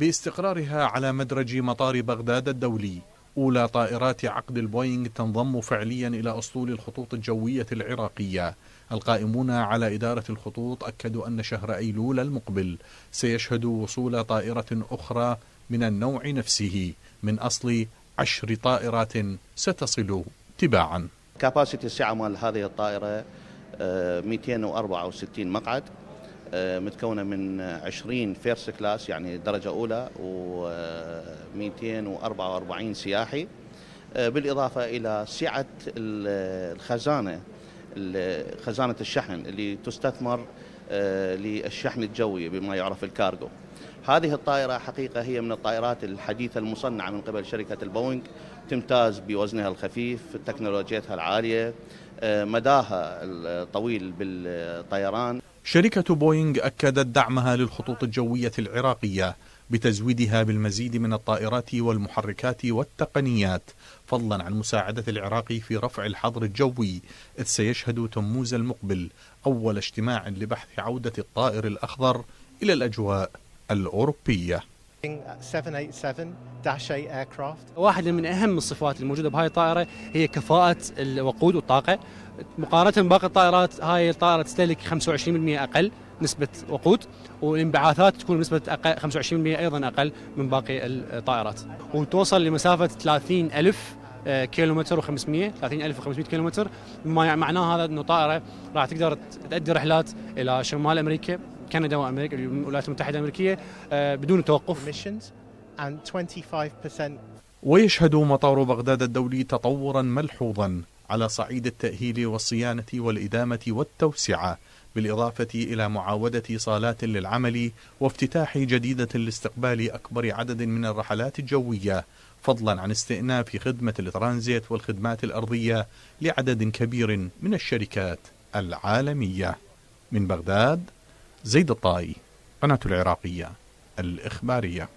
باستقرارها على مدرج مطار بغداد الدولي أولى طائرات عقد البوينغ تنضم فعليا إلى أسطول الخطوط الجوية العراقية القائمون على إدارة الخطوط أكدوا أن شهر أيلول المقبل سيشهد وصول طائرة أخرى من النوع نفسه من أصل عشر طائرات ستصل تباعا كاباسيتي السعة مال هذه الطائرة 264 آه، مقعد آه، متكونه من 20 فيرست كلاس يعني درجه اولى و244 سياحي آه، بالاضافه الى سعه الخزانه خزانه الشحن اللي تستثمر آه، للشحن الجوي بما يعرف الكارغو هذه الطائرة حقيقة هي من الطائرات الحديثة المصنعة من قبل شركة البوينغ تمتاز بوزنها الخفيف تكنولوجيتها العالية آه، مداها الطويل بالطيران شركة بوينغ أكدت دعمها للخطوط الجوية العراقية بتزويدها بالمزيد من الطائرات والمحركات والتقنيات فضلا عن مساعدة العراق في رفع الحظر الجوي إذ سيشهد تموز المقبل أول اجتماع لبحث عودة الطائر الأخضر إلى الأجواء الأوروبية 787-8 واحدة من أهم الصفات الموجودة بهاي الطائرة هي كفاءة الوقود والطاقة مقارنة باقي الطائرات هاي الطائرة تستهلك 25% أقل نسبة وقود والانبعاثات تكون بنسبة 25% أيضا أقل من باقي الطائرات وتوصل لمسافة 30 ألف آه، كيلومتر و500 30500 كيلومتر مما معناه هذا انه طائره راح تقدر تؤدي رحلات الى شمال امريكا كندا وامريكا الولايات المتحده الامريكيه آه، بدون توقف ويشهد مطار بغداد الدولي تطورا ملحوظا على صعيد التأهيل والصيانة والإدامة والتوسعة بالإضافة إلى معاودة صالات للعمل وافتتاح جديدة لاستقبال أكبر عدد من الرحلات الجوية فضلا عن استئناف خدمة الترانزيت والخدمات الأرضية لعدد كبير من الشركات العالمية من بغداد زيد الطائي قناة العراقية الإخبارية